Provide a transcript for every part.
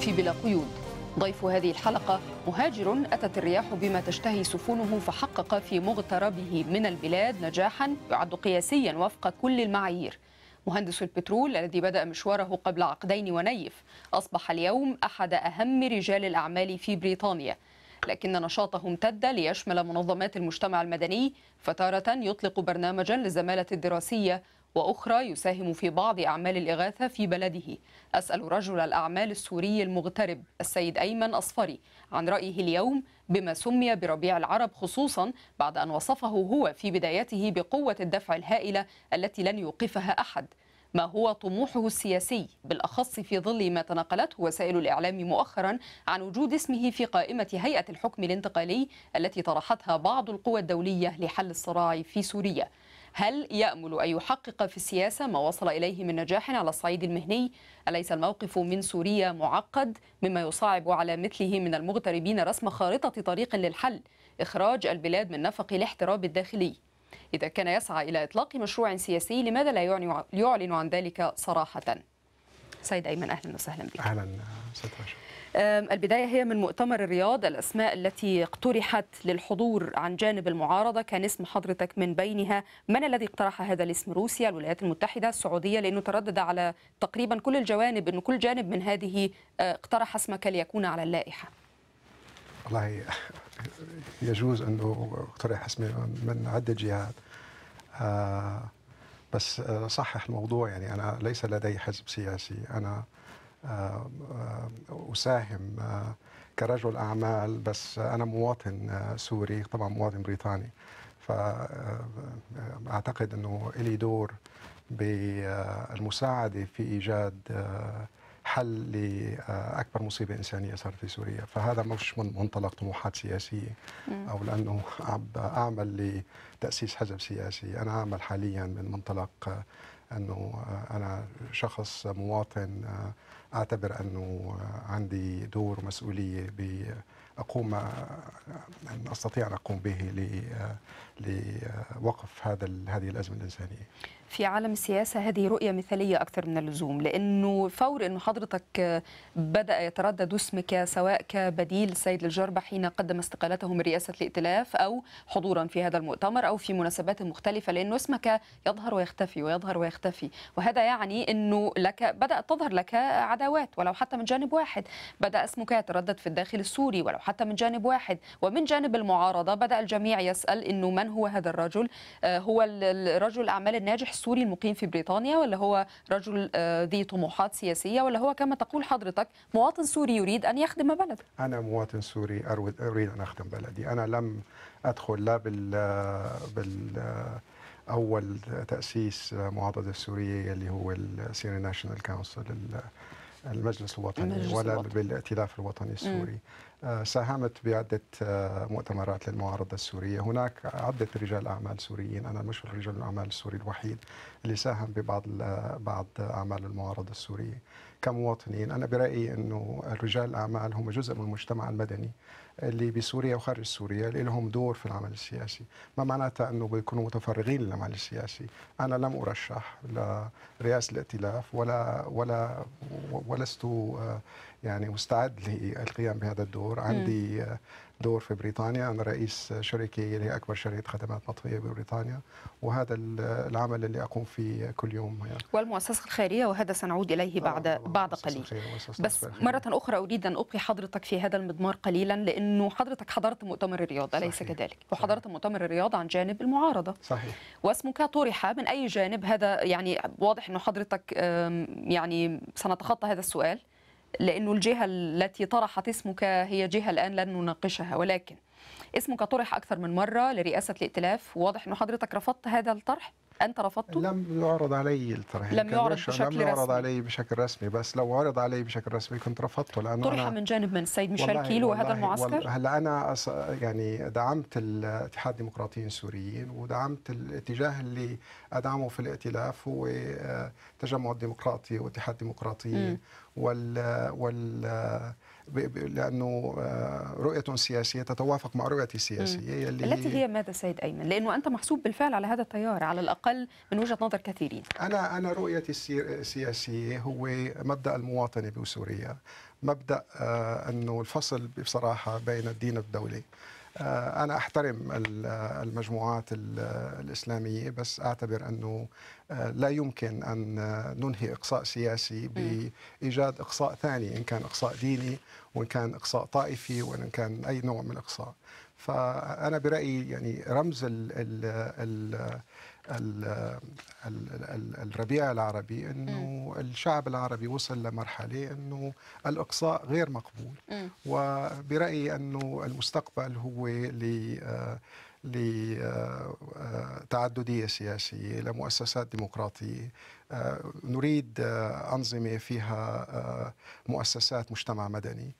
في بلا قيود ضيف هذه الحلقة مهاجر أتت الرياح بما تشتهي سفنه فحقق في مغتربه من البلاد نجاحا يعد قياسيا وفق كل المعايير مهندس البترول الذي بدأ مشواره قبل عقدين ونيف أصبح اليوم أحد أهم رجال الأعمال في بريطانيا لكن نشاطه امتد ليشمل منظمات المجتمع المدني فتارة يطلق برنامجا للزمالة الدراسية وأخرى يساهم في بعض أعمال الإغاثة في بلده أسأل رجل الأعمال السوري المغترب السيد أيمن أصفري عن رأيه اليوم بما سمي بربيع العرب خصوصا بعد أن وصفه هو في بدايته بقوة الدفع الهائلة التي لن يوقفها أحد ما هو طموحه السياسي بالأخص في ظل ما تناقلته وسائل الإعلام مؤخرا عن وجود اسمه في قائمة هيئة الحكم الانتقالي التي طرحتها بعض القوى الدولية لحل الصراع في سوريا هل يأمل أن يحقق في السياسة ما وصل إليه من نجاح على الصعيد المهني؟ أليس الموقف من سوريا معقد مما يصعب على مثله من المغتربين رسم خارطة طريق للحل إخراج البلاد من نفق الاحتراب الداخلي؟ إذا كان يسعى إلى إطلاق مشروع سياسي لماذا لا يعلن عن ذلك صراحة؟ سيد أيمن أهلا وسهلا بك أهلا سيد البداية هي من مؤتمر الرياض الأسماء التي اقترحت للحضور عن جانب المعارضة كان اسم حضرتك من بينها من الذي اقترح هذا الاسم روسيا الولايات المتحدة السعودية لأنه تردد على تقريبا كل الجوانب أن كل جانب من هذه أه، اقترح اسمك ليكون على اللائحة والله يجوز أنه اقترح اسمي من عدة جهات أه، بس أه، صحح الموضوع يعني أنا ليس لدي حزب سياسي أنا آه، آه، اساهم آه، كرجل اعمال بس انا مواطن سوري طبعا مواطن بريطاني فاعتقد انه لي دور بالمساعده في ايجاد حل لاكبر مصيبه انسانيه صارت في سوريا، فهذا مش من منطلق طموحات سياسيه او لانه عم اعمل لتاسيس حزب سياسي، انا اعمل حاليا من منطلق انه آه، انا شخص مواطن آه، اعتبر انه آه، عندي دور ومسؤوليه باقوم ان استطيع ان اقوم به لوقف هذا هذه الازمه الانسانيه. في عالم السياسه هذه رؤيه مثاليه اكثر من اللزوم لانه فور انه حضرتك بدا يتردد اسمك سواء كبديل السيد الجربة حين قدم استقالته من رئاسه الائتلاف او حضورا في هذا المؤتمر او في مناسبات مختلفه لانه اسمك يظهر ويختفي ويظهر ويختفي وهذا يعني انه لك بدات تظهر لك عداوات ولو حتى من جانب واحد بدا اسمك يتردد في الداخل السوري ولو حتى من جانب واحد ومن جانب المعارضه بدا الجميع يسال انه من هو هذا الرجل آه، هو الرجل الاعمال الناجح السوري المقيم في بريطانيا ولا هو رجل آه، ذي طموحات سياسية ولا هو كما تقول حضرتك مواطن سوري يريد أن يخدم بلده أنا مواطن سوري أريد أن أخدم بلدي أنا لم أدخل لا بال, بال... أول تأسيس معاضدة السورية اللي هو السيري ناشونال كونسل المجلس الوطني المجلس ولا الوطني. بالائتلاف الوطني السوري م. آه، ساهمت بعدة آه، مؤتمرات للمعارضة السورية هناك عدة رجال أعمال سوريين أنا مش رجل الأعمال السوري الوحيد اللي ساهم ببعض آه، بعض أعمال المعارضة السورية كمواطنين أنا برأيي أنه رجال الأعمال هم جزء من المجتمع المدني اللي بسوريا وخارج سوريا اللي لهم دور في العمل السياسي ما معناتها أنه بيكونوا متفرغين للعمل السياسي أنا لم أرشح لرئاسة الائتلاف ولا ولا ولست آه، يعني مستعد للقيام بهذا الدور عندي م. آه، دور في بريطانيا أنا رئيس شركة اللي هي أكبر شركة خدمات مطفية ببريطانيا وهذا العمل اللي أقوم فيه كل يوم يعني. والمؤسسة الخيرية وهذا سنعود إليه بعد آه بعد قليل بس الخير. مرة أخرى أريد أن أبقي حضرتك في هذا المضمار قليلا لأنه حضرتك حضرت مؤتمر الرياض أليس كذلك وحضرت مؤتمر الرياض عن جانب المعارضة صحيح واسمك طرح من أي جانب هذا يعني واضح أنه حضرتك يعني سنتخطى هذا السؤال لأنه الجهة التي طرحت اسمك هي جهة الآن لن نناقشها ولكن اسمك طرح أكثر من مرة لرئاسة الائتلاف واضح أنه حضرتك رفضت هذا الطرح انت رفضته؟ لم يعرض علي الطرح لم يعرض بشكل لم يعرض علي بشكل رسمي بس لو عرض علي بشكل رسمي كنت رفضته لانه طرح أنا من جانب من السيد ميشيل كيلو وهذا المعسكر؟ هلا انا يعني دعمت الاتحاد الديمقراطيين السوريين ودعمت الاتجاه اللي ادعمه في الائتلاف هو التجمع آه، الديمقراطي واتحاد الديمقراطيين وال وال لانه آه، رؤيه سياسيه تتوافق مع رؤيتي السياسيه اللي التي هي ماذا سيد ايمن؟ لانه انت محسوب بالفعل على هذا التيار على الاقل من وجهه نظر كثيرين. انا انا رؤيتي السياسيه هو مبدا المواطنه بسوريا، مبدا آه، انه الفصل بصراحه بين الدين والدوله. آه، انا احترم المجموعات الاسلاميه بس اعتبر انه آه، لا يمكن ان آه، ننهي اقصاء سياسي بايجاد اقصاء ثاني ان كان اقصاء ديني وان كان اقصاء طائفي وان كان اي نوع من الاقصاء فانا برايي يعني رمز ال ال ال ال الربيع العربي انه الشعب العربي وصل لمرحله انه الاقصاء غير مقبول وبرايي انه المستقبل هو ل لتعدديه سياسيه لمؤسسات ديمقراطيه آه، نريد آه، انظمه فيها آه، مؤسسات مجتمع مدني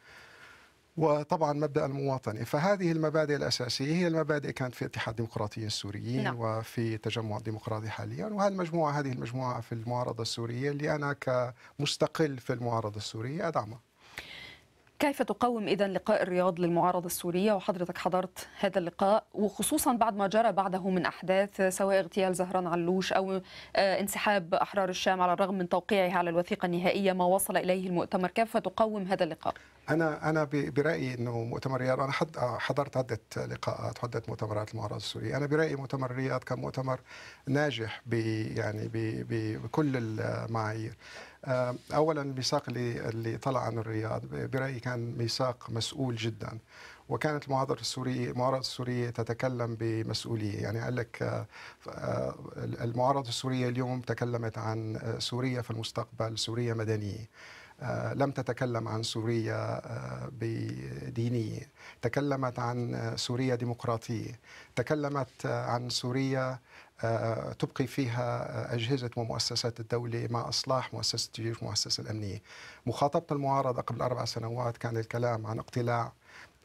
وطبعا مبدا المواطنه فهذه المبادئ الاساسيه هي المبادئ كانت في اتحاد الديمقراطيين السوريين نعم. وفي تجمع الديمقراطي حاليا وهالمجموعه هذه المجموعه في المعارضه السوريه اللي انا كمستقل في المعارضه السوريه ادعمها كيف تقوم اذا لقاء الرياض للمعارضه السوريه وحضرتك حضرت هذا اللقاء وخصوصا بعد ما جرى بعده من احداث سواء اغتيال زهران علوش او آه، انسحاب احرار الشام على الرغم من توقيعها على الوثيقه النهائيه ما وصل اليه المؤتمر كيف تقوم هذا اللقاء انا انا برايي انه مؤتمر رياض انا حضرت عده لقاءات وعده مؤتمرات المعارضه السوريه انا برايي مؤتمر رياض كان مؤتمر ناجح ب يعني بكل المعايير آه، اولا الميثاق اللي اللي طلع عن الرياض برايي كان ميثاق مسؤول جدا وكانت المعارضه السوريه المعارضه السوريه تتكلم بمسؤوليه يعني قال لك آه، آه، المعارضه السوريه اليوم تكلمت عن سوريا في المستقبل سوريا مدنيه آه، لم تتكلم عن سوريا آه، بدينية تكلمت عن سوريا ديمقراطية تكلمت عن سوريا آه، تبقي فيها أجهزة ومؤسسات الدولة مع إصلاح مؤسسة الجيش والمؤسسة الأمنية مخاطبة المعارضة قبل أربع سنوات كان الكلام عن اقتلاع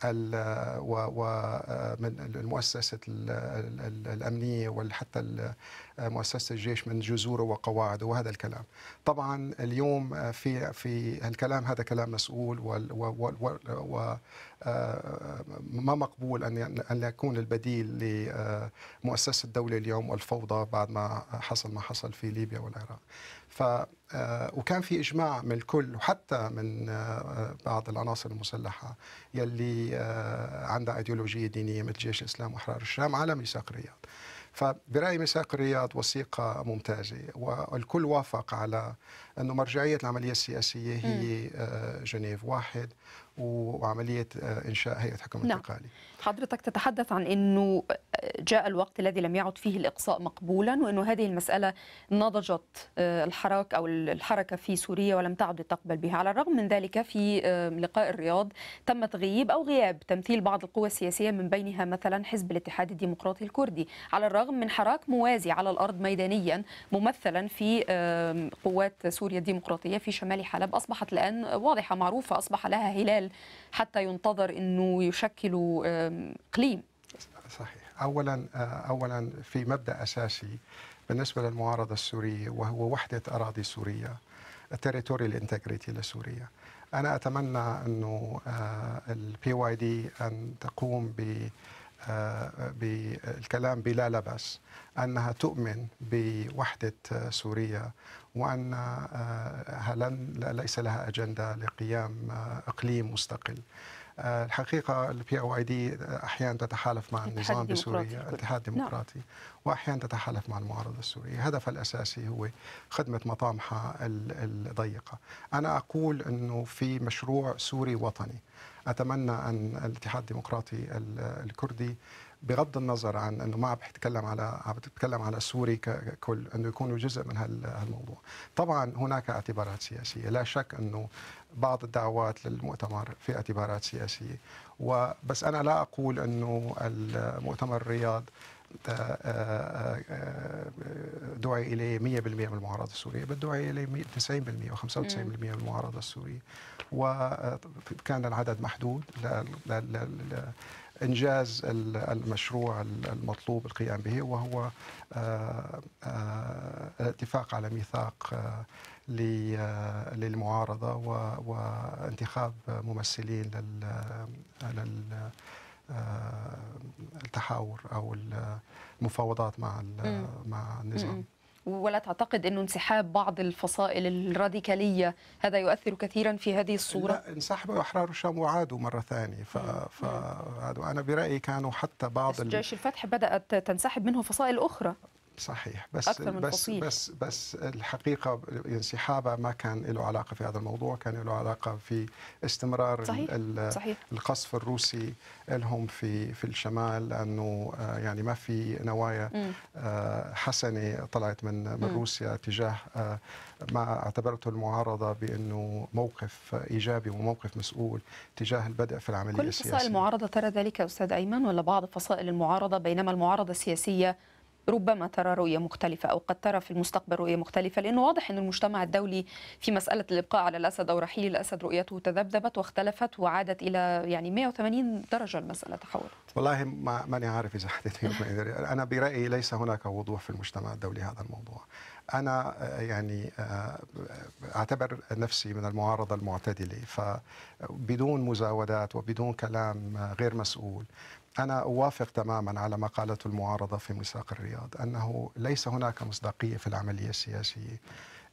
ومن المؤسسة الأمنية وحتى مؤسسة الجيش من جذوره وقواعده وهذا الكلام طبعا اليوم في في الكلام هذا كلام مسؤول و ما مقبول أن أن يكون البديل لمؤسسة الدولة اليوم والفوضى بعد ما حصل ما حصل في ليبيا والعراق ف آه، وكان في اجماع من الكل وحتى من آه، آه، بعض العناصر المسلحه يلي عندها ايديولوجيه دينيه مثل جيش الاسلام واحرار الشام على ميثاق الرياض. فبرايي ميثاق الرياض وثيقه ممتازه والكل وافق على انه مرجعيه العمليه السياسيه هي جنيف واحد وعمليه آه، انشاء هيئه حكم نعم. انتقالي. حضرتك تتحدث عن انه آه، جاء الوقت الذي لم يعد فيه الاقصاء مقبولا وانه هذه المساله نضجت آه، الحراك او الحركه في سوريا ولم تعد تقبل بها، على الرغم من ذلك في لقاء الرياض تم تغييب او غياب تمثيل بعض القوى السياسيه من بينها مثلا حزب الاتحاد الديمقراطي الكردي، على الرغم من حراك موازي على الارض ميدانيا ممثلا في قوات سوريا الديمقراطيه في شمال حلب اصبحت الان واضحه معروفه اصبح لها هلال الجبال حتى ينتظر انه يشكلوا اقليم صحيح اولا آه، اولا في مبدا اساسي بالنسبه للمعارضه السوريه وهو وحده اراضي سوريا التريتوريال انتجريتي لسوريا انا اتمنى انه البي واي دي ان تقوم ب آه، بالكلام بلا لبس انها تؤمن بوحده آه، سوريا وانها آه، لن ليس لها اجنده لقيام اقليم مستقل. الحقيقه البي او اي دي احيانا تتحالف مع النظام بسوريا الاتحاد الديمقراطي نعم. واحيانا تتحالف مع المعارضه السوريه، هدفها الاساسي هو خدمه مطامحها الضيقه. انا اقول انه في مشروع سوري وطني. أتمنى أن الاتحاد الديمقراطي الكردي بغض النظر عن انه ما عم بتكلم على عم بتتكلم على سوري ككل انه يكونوا جزء من هالموضوع طبعا هناك اعتبارات سياسيه لا شك انه بعض الدعوات للمؤتمر في اعتبارات سياسيه وبس انا لا اقول انه المؤتمر الرياض آه، آه، آه، دعي اليه 100% من المعارضه السوريه بل دعي اليه 90% و95% من المعارضه السوريه وكان العدد محدود لانجاز المشروع المطلوب القيام به وهو الاتفاق على ميثاق للمعارضه وانتخاب ممثلين لل آه، التحاور او المفاوضات مع مع النظام ولا تعتقد انه انسحاب بعض الفصائل الراديكاليه هذا يؤثر كثيرا في هذه الصوره؟ لا انسحبوا احرار الشام وعادوا مره ثانيه ف انا برايي كانوا حتى بعض جيش الفتح بدات تنسحب منه فصائل اخرى صحيح بس أكثر من بس فصيل. بس بس الحقيقه انسحابه ما كان له علاقه في هذا الموضوع كان له علاقه في استمرار صحيح. صحيح. القصف الروسي لهم في في الشمال لانه آه، يعني ما في نوايا آه، حسنه طلعت من من روسيا تجاه آه، ما اعتبرته المعارضه بانه موقف ايجابي وموقف مسؤول تجاه البدء في العمليه كل السياسيه كل فصائل المعارضه ترى ذلك استاذ ايمن ولا بعض فصائل المعارضه بينما المعارضه السياسيه ربما ترى رؤية مختلفة أو قد ترى في المستقبل رؤية مختلفة لأنه واضح أن المجتمع الدولي في مسألة الإبقاء على الأسد أو رحيل الأسد رؤيته تذبذبت واختلفت وعادت إلى يعني 180 درجة المسألة تحولت والله ما ماني عارف إذا حدث أنا برأيي ليس هناك وضوح في المجتمع الدولي هذا الموضوع أنا آه، يعني آه، أعتبر نفسي من المعارضة المعتدلة فبدون مزاودات وبدون كلام غير مسؤول أنا أوافق تماما على ما قالته المعارضة في ميثاق الرياض أنه ليس هناك مصداقية في العملية السياسية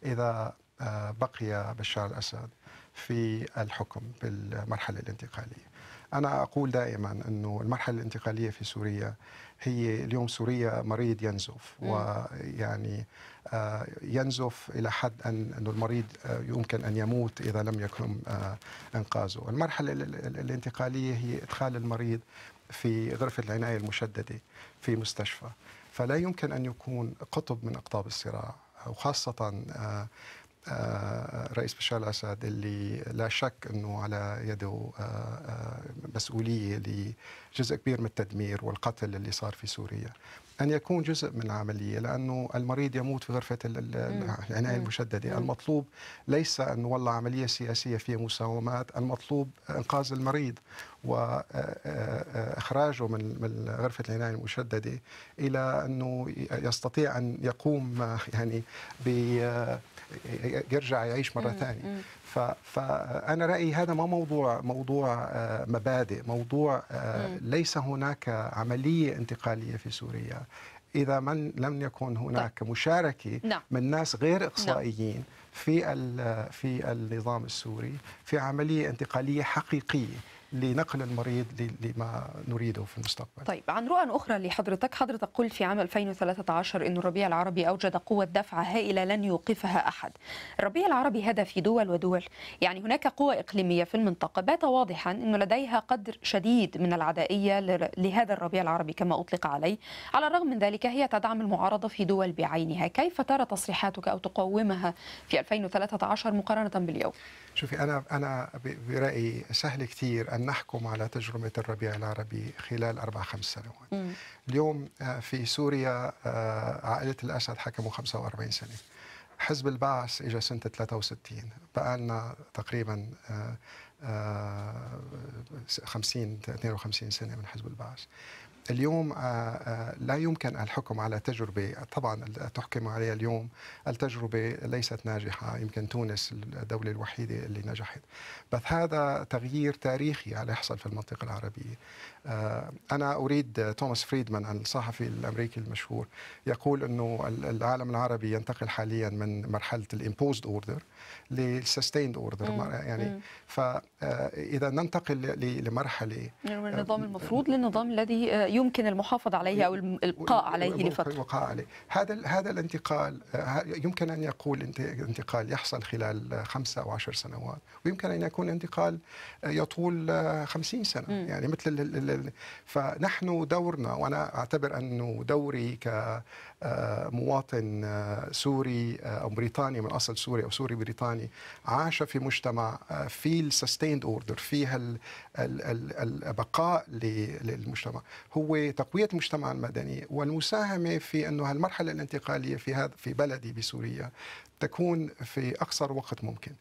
إذا آه، بقي بشار الأسد في الحكم بالمرحلة الانتقالية أنا أقول دائما أنه المرحلة الانتقالية في سوريا هي اليوم سوريا مريض ينزف ويعني آه، ينزف إلى حد أن أنه المريض آه، يمكن أن يموت إذا لم يكن إنقاذه المرحلة الانتقالية هي إدخال المريض في غرفة العناية المشددة في مستشفى فلا يمكن أن يكون قطب من أقطاب الصراع وخاصة آه، آه، رئيس بشار الأسد اللي لا شك أنه على يده آه، مسؤولية لجزء كبير من التدمير والقتل اللي صار في سوريا أن يكون جزء من العملية لأنه المريض يموت في غرفة العناية المشددة المطلوب ليس أن نولى عملية سياسية فيها مساومات المطلوب إنقاذ المريض وإخراجه آه، آه، آه، من غرفة العناية المشددة إلى أنه يستطيع أن يقوم يعني ب يرجع يعيش مره ثانيه فانا رايي هذا ما موضوع موضوع آه، مبادئ موضوع آه، ليس هناك عمليه انتقاليه في سوريا اذا من لم يكن هناك طيب. مشاركه نعم. من ناس غير نعم. اقصائيين في في النظام السوري في عمليه انتقاليه حقيقيه لنقل المريض لما نريده في المستقبل طيب عن رؤى أخرى لحضرتك حضرتك قلت في عام 2013 أن الربيع العربي أوجد قوة دفع هائلة لن يوقفها أحد الربيع العربي هذا في دول ودول يعني هناك قوى إقليمية في المنطقة بات واضحا أنه لديها قدر شديد من العدائية لهذا الربيع العربي كما أطلق عليه على الرغم من ذلك هي تدعم المعارضة في دول بعينها كيف ترى تصريحاتك أو تقومها في 2013 مقارنة باليوم شوفي انا انا برايي سهل كثير ان نحكم على تجربه الربيع العربي خلال اربع خمس سنوات. اليوم آه، في سوريا آه، عائله الاسد حكموا 45 سنه. حزب البعث اجى سنه 63 بقى لنا تقريبا 50 آه، 52 سنه من حزب البعث اليوم آه، آه، لا يمكن الحكم على تجربة طبعا تحكم عليها اليوم التجربة ليست ناجحة يمكن تونس الدولة الوحيدة اللي نجحت بس هذا تغيير تاريخي على يحصل في المنطقة العربية آه، أنا أريد توماس فريدمان الصحفي الأمريكي المشهور يقول أنه العالم العربي ينتقل حاليا من مرحلة الامبوزد أوردر للسستيند أوردر يعني فإذا ننتقل لمرحلة من يعني النظام المفروض للنظام الذي يمكن المحافظة عليه أو الإبقاء عليه لفترة البقاء عليه هذا هذا الانتقال آه، يمكن أن يقول انتقال يحصل خلال خمسة أو عشر سنوات ويمكن أن يكون انتقال آه، يطول آه، خمسين سنة م. يعني مثل فنحن دورنا وأنا أعتبر أنه دوري كمواطن سوري أو بريطاني من أصل سوري أو سوري بريطاني عاش في مجتمع في السستيند أوردر فيها البقاء للمجتمع هو هو تقوية المجتمع المدني والمساهمة في أنه هالمرحلة الانتقالية في هذا في بلدي بسوريا تكون في أقصر وقت ممكن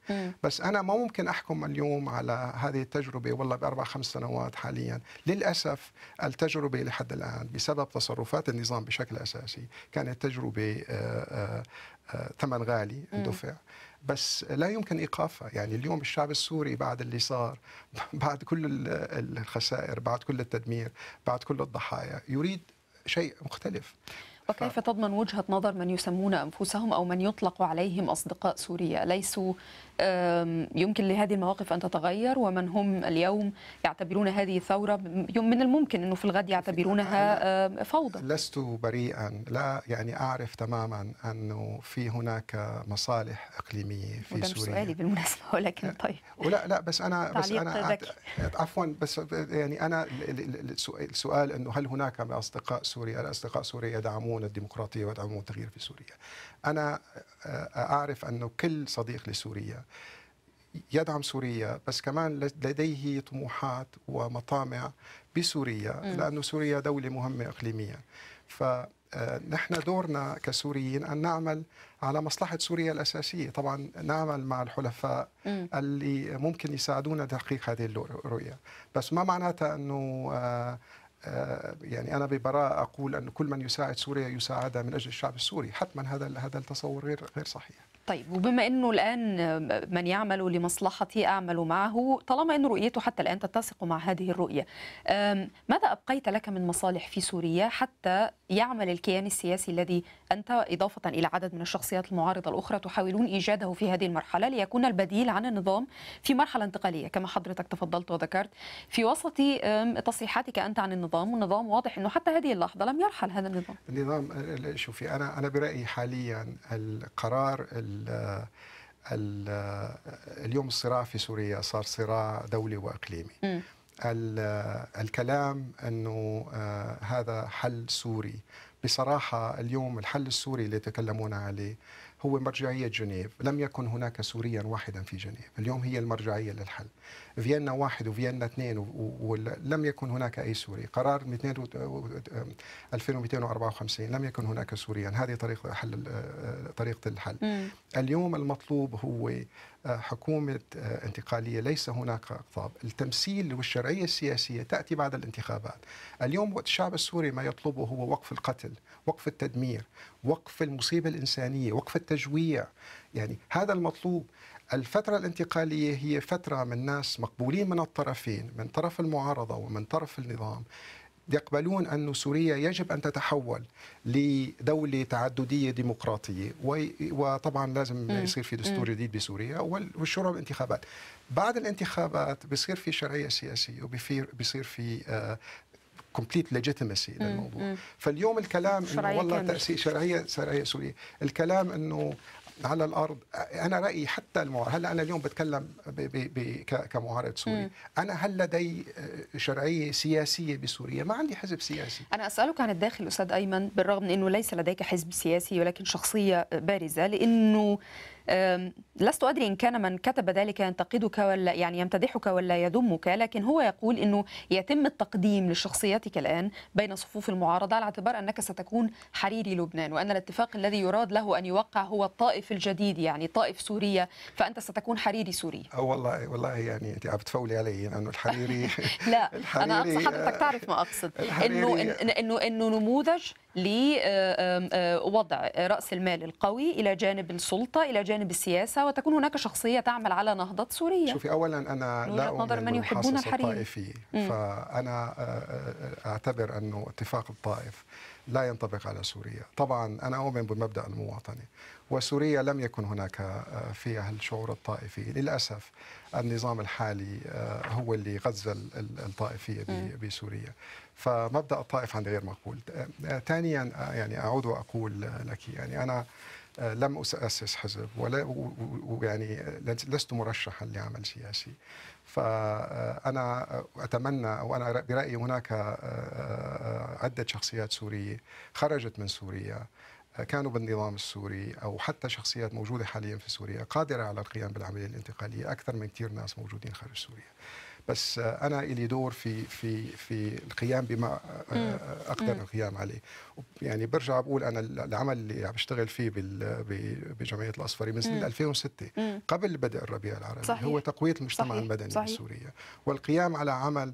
بس أنا ما ممكن أحكم اليوم على هذه التجربة والله بأربع خمس سنوات حاليا للأسف التجربة لحد الآن بسبب تصرفات النظام بشكل أساسي كانت تجربة آه، آه، آه، ثمن غالي اندفع بس لا يمكن ايقافها يعني اليوم الشعب السوري بعد اللي صار بعد كل الخسائر بعد كل التدمير بعد كل الضحايا يريد شيء مختلف وكيف تضمن وجهة نظر من يسمون أنفسهم أو من يطلق عليهم أصدقاء سوريا ليسوا يمكن لهذه المواقف أن تتغير ومن هم اليوم يعتبرون هذه الثورة من الممكن أنه في الغد يعتبرونها فوضى لست بريئا لا يعني أعرف تماما أنه في هناك مصالح إقليمية في وده سوريا سؤالي بالمناسبة ولكن طيب ولا لا بس أنا بس أنا عفوا بس يعني أنا السؤال أنه هل هناك أصدقاء سوريا الأصدقاء سوريا يدعمون يدعمون الديمقراطيه ويدعمون التغيير في سوريا. انا آه، آه، اعرف انه كل صديق لسوريا يدعم سوريا بس كمان لديه طموحات ومطامع بسوريا لانه لأن سوريا دولة مهمة إقليميا فنحن آه، دورنا كسوريين أن نعمل على مصلحة سوريا الأساسية طبعا نعمل مع الحلفاء م. اللي ممكن يساعدونا تحقيق هذه الرؤية بس ما معناتها أنه آه، يعني انا ببراءه اقول ان كل من يساعد سوريا يساعدها من اجل الشعب السوري حتما هذا هذا التصور غير غير صحيح طيب وبما انه الان من يعمل لمصلحتي اعمل معه طالما ان رؤيته حتى الان تتسق مع هذه الرؤيه ماذا ابقيت لك من مصالح في سوريا حتى يعمل الكيان السياسي الذي انت اضافه الى عدد من الشخصيات المعارضه الاخرى تحاولون ايجاده في هذه المرحله ليكون البديل عن النظام في مرحله انتقاليه كما حضرتك تفضلت وذكرت في وسط تصريحاتك انت عن النظام والنظام واضح انه حتى هذه اللحظه لم يرحل هذا النظام النظام شوفي انا انا برايي حاليا القرار ال اليوم الصراع في سوريا صار صراع دولي واقليمي م. الكلام انه آه، هذا حل سوري بصراحه اليوم الحل السوري اللي يتكلمون عليه هو مرجعية جنيف لم يكن هناك سوريا واحدا في جنيف اليوم هي المرجعية للحل فيينا واحد وفيينا اثنين ولم يكن هناك أي سوري قرار 2254 آه، لم يكن هناك سوريا هذه طريقة حل آه، طريقة الحل اليوم المطلوب هو حكومة انتقالية ليس هناك اقطاب التمثيل والشرعية السياسية تأتي بعد الانتخابات اليوم الشعب السوري ما يطلبه هو وقف القتل وقف التدمير وقف المصيبة الإنسانية وقف التجويع يعني هذا المطلوب الفترة الانتقالية هي فترة من ناس مقبولين من الطرفين من طرف المعارضة ومن طرف النظام يقبلون أن سوريا يجب أن تتحول لدولة تعددية ديمقراطية وطبعا لازم يصير في دستور جديد بسوريا والشورى بالانتخابات بعد الانتخابات بصير في شرعية سياسية وبصير في كومبليت آه، ليجيتيمسي للموضوع مم. فاليوم الكلام انه والله تاسيس شرعيه شرعيه سوريه الكلام انه على الارض انا رايي حتى المعارض هلا انا اليوم بتكلم ب ب ب كمعارض سوري مم. انا هل لدي آه، شرعيه سياسيه بسوريا ما عندي حزب سياسي انا اسالك عن الداخل استاذ ايمن بالرغم من انه ليس لديك حزب سياسي ولكن شخصيه بارزه لانه لست أدري إن كان من كتب ذلك ينتقدك ولا يعني يمتدحك ولا يذمك لكن هو يقول أنه يتم التقديم لشخصيتك الآن بين صفوف المعارضة على اعتبار أنك ستكون حريري لبنان وأن الاتفاق الذي يراد له أن يوقع هو الطائف الجديد يعني طائف سوريا فأنت ستكون حريري سوري أو والله والله يعني أنت عم تفولي علي لأنه يعني الحريري لا الحريري أنا أقصد حضرتك تعرف ما أقصد إنه إنه إنه نموذج لوضع آه، آه، آه، رأس المال القوي إلى جانب السلطة إلى جانب السياسة وتكون هناك شخصية تعمل على نهضة سوريا شوفي أولا أنا لا أؤمن من يحبون الطائفي فأنا أعتبر أنه اتفاق الطائف لا ينطبق على سوريا طبعا أنا أؤمن بمبدأ المواطنة وسوريا لم يكن هناك فيها الشعور الطائفي للأسف النظام الحالي هو اللي غزل الطائفية بسوريا فمبدا الطائف عندي غير مقبول ثانيا آه، يعني اعود واقول لك يعني انا آه، لم اسس حزب ولا ويعني لست مرشحا لعمل سياسي فانا آه، اتمنى وانا برايي هناك عده شخصيات سوريه خرجت من سوريا كانوا بالنظام السوري او حتى شخصيات موجوده حاليا في سوريا قادره على القيام بالعمليه الانتقاليه اكثر من كثير ناس موجودين خارج سوريا. بس انا الي دور في في في القيام بما آه، آه، آه، اقدر القيام عليه يعني برجع بقول انا العمل اللي عم بشتغل فيه بجمعيه الاصفري من سنه 2006 قبل بدء الربيع العربي صحيح. هو تقويه المجتمع صحيح. المدني صحيح. السوريه والقيام على عمل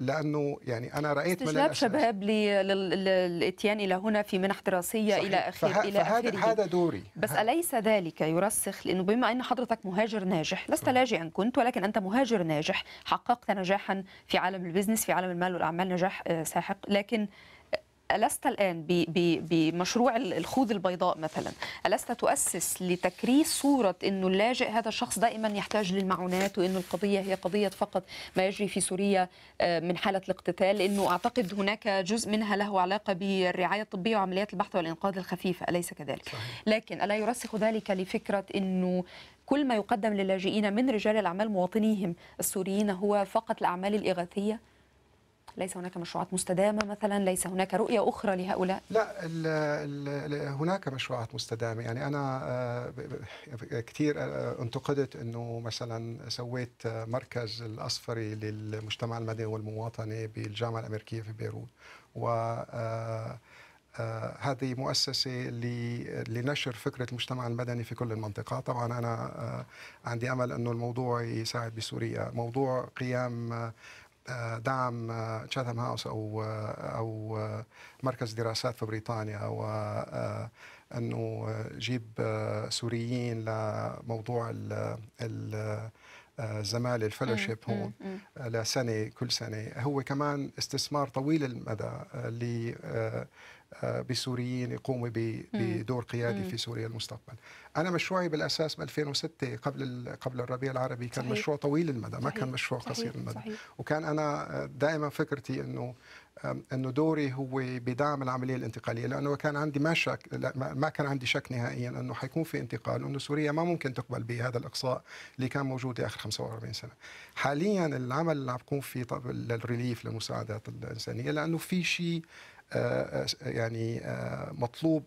لانه يعني انا رايت من استجلاب شباب للاتيان الى هنا في منح دراسيه صحيح. الى اخره الى اخره هذا دوري بس ه... اليس ذلك يرسخ لانه بما ان حضرتك مهاجر ناجح لست نعم. لاجئا كنت ولكن انت مهاجر ناجح حققت نجاحا في عالم البزنس في عالم المال والاعمال نجاح آه، ساحق لكن ألست الآن بمشروع الخوذ البيضاء مثلا ألست تؤسس لتكريس صورة أنه اللاجئ هذا الشخص دائما يحتاج للمعونات وأنه القضية هي قضية فقط ما يجري في سوريا آه، من حالة الاقتتال لأنه أعتقد هناك جزء منها له علاقة بالرعاية الطبية وعمليات البحث والإنقاذ الخفيفة أليس كذلك؟ صحيح. لكن ألا يرسخ ذلك لفكرة أنه كل ما يقدم للاجئين من رجال الأعمال مواطنيهم السوريين هو فقط الأعمال الإغاثية؟ ليس هناك مشروعات مستدامة مثلا ليس هناك رؤية أخرى لهؤلاء لا الـ الـ هناك مشروعات مستدامة يعني أنا آه، كثير آه، انتقدت أنه مثلا سويت مركز الأصفري للمجتمع المدني والمواطنة بالجامعة الأمريكية في بيروت و آه، هذه مؤسسة لنشر فكرة المجتمع المدني في كل المنطقة طبعا أنا عندي أمل أنه الموضوع يساعد بسوريا موضوع قيام آه، دعم تشاتام آه، هاوس او آه، او مركز دراسات في بريطانيا انه جيب سوريين لموضوع ال ال زمالة الفلوشيب هون لسنة كل سنة هو كمان استثمار طويل المدى اللي بسوريين يقوموا بدور قيادي في سوريا المستقبل. انا مشروعي بالاساس ب 2006 قبل قبل الربيع العربي كان صحيح. مشروع طويل المدى، صحيح. ما كان مشروع صحيح. قصير المدى. صحيح. وكان انا دائما فكرتي انه انه دوري هو بدعم العمليه الانتقاليه لانه كان عندي ما شك ما كان عندي شك نهائيا انه حيكون في انتقال وانه سوريا ما ممكن تقبل بهذا الاقصاء اللي كان موجود اخر 45 سنه. حاليا العمل اللي عم بقوم فيه للريليف للمساعدات الانسانيه لانه في شيء آه، آه، يعني آه، مطلوب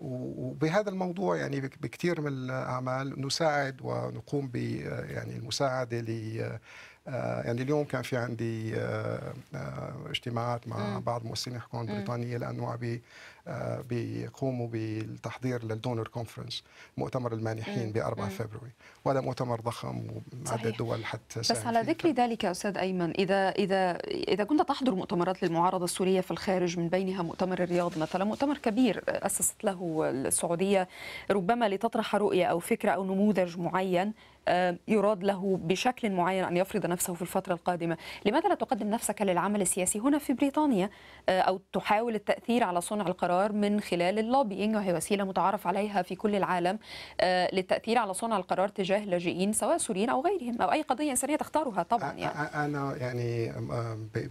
وبهذا الموضوع يعني بكثير من الاعمال نساعد ونقوم ب يعني المساعده آه، يعني اليوم كان في عندي آه، آه، اجتماعات مع بعض مؤسسين الحكومه البريطانيه لانه بيقوموا بالتحضير للدونر كونفرنس مؤتمر المانحين ب 4 فبراير وهذا مؤتمر ضخم وعدد دول حتى بس على ذكر ذلك استاذ ايمن اذا اذا اذا كنت تحضر مؤتمرات للمعارضه السوريه في الخارج من بينها مؤتمر الرياض مثلا مؤتمر كبير اسست له السعوديه ربما لتطرح رؤيه او فكره او نموذج معين آه، يراد له بشكل معين أن يفرض نفسه في الفترة القادمة لماذا لا تقدم نفسك للعمل السياسي هنا في بريطانيا آه، أو تحاول التأثير على صنع القرار من خلال اللوبينج وهي وسيلة متعارف عليها في كل العالم آه، للتأثير على صنع القرار تجاه لاجئين سواء سوريين أو غيرهم أو أي قضية إنسانية تختارها طبعا يعني أنا يعني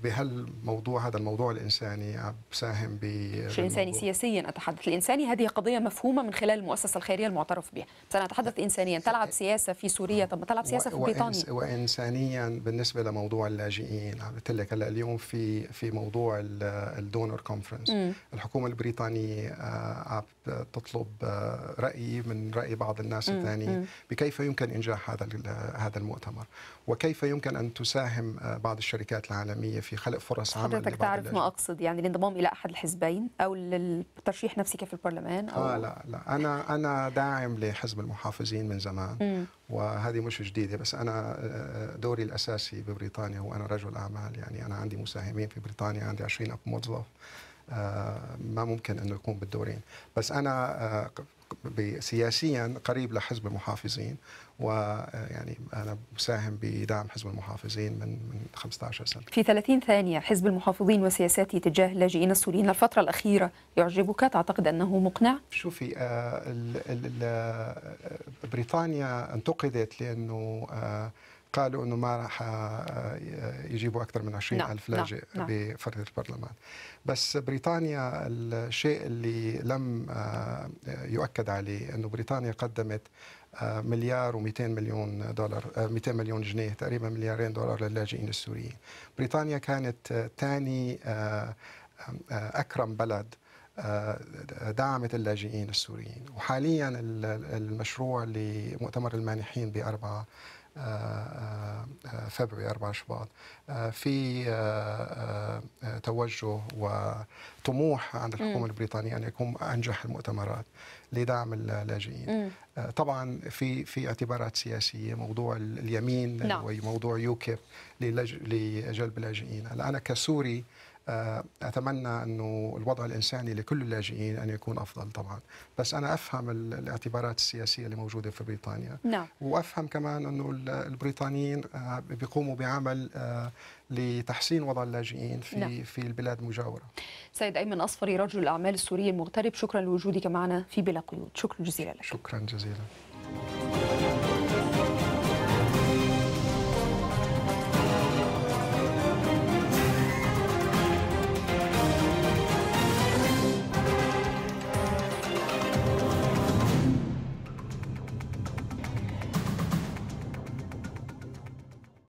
بهالموضوع هذا الموضوع الإنساني ساهم ب مش إنساني سياسيا أتحدث الإنساني هذه قضية مفهومة من خلال المؤسسة الخيرية المعترف بها بس أنا أتحدث إنسانيا تلعب سياسة في سوريا سوريا طب ما طلع في بريطانيا وانسانيا بالنسبه لموضوع اللاجئين قلت لك هلا اليوم في في موضوع الدونر كونفرنس الحكومه البريطانيه آه، عم تطلب آه، راي من راي بعض الناس الثانيين بكيف يمكن انجاح هذا هذا المؤتمر وكيف يمكن ان تساهم آه، بعض الشركات العالميه في خلق فرص عمل حضرتك تعرف ما اقصد يعني الانضمام الى احد الحزبين او للترشيح نفسي كيف في البرلمان أو... اه لا لا انا انا داعم لحزب المحافظين من زمان مم. وهذه مش جديده بس انا آه، آه، دوري الاساسي ببريطانيا وانا رجل اعمال يعني انا عندي مساهمين في بريطانيا عندي 20 موظف آه، ما ممكن انه يقوم بالدورين بس انا سياسيا قريب لحزب المحافظين ويعني انا مساهم بدعم حزب المحافظين من من 15 سنه. في 30 ثانيه حزب المحافظين وسياساته تجاه اللاجئين السوريين الفتره الاخيره يعجبك تعتقد انه مقنع؟ شوفي آه، آه، بريطانيا انتقدت لانه آه، قالوا انه ما راح يجيبوا اكثر من 20 نعم، الف نعم، لاجئ نعم. بفتره البرلمان بس بريطانيا الشيء اللي لم يؤكد عليه انه بريطانيا قدمت مليار و200 مليون دولار 200 آه، مليون جنيه تقريبا مليارين دولار للاجئين السوريين بريطانيا كانت ثاني آه، آه، اكرم بلد دعمت اللاجئين السوريين وحاليا المشروع لمؤتمر المانحين بأربعة فبراير 4 شباط في توجه وطموح عند الحكومة البريطانية أن يكون أنجح المؤتمرات لدعم اللاجئين آه، طبعا في في اعتبارات سياسيه موضوع اليمين نعم. وموضوع يوكيب لجلب اللاجئين الان انا كسوري اتمنى انه الوضع الانساني لكل اللاجئين ان يكون افضل طبعا بس انا افهم الاعتبارات السياسيه اللي موجوده في بريطانيا نعم. وافهم كمان انه البريطانيين آه، بيقوموا بعمل آه، لتحسين وضع اللاجئين في نعم. في البلاد المجاوره سيد ايمن اصفري رجل الاعمال السوري المغترب شكرا لوجودك معنا في بلا قيود شكرا جزيلا لك شكرا جزيلا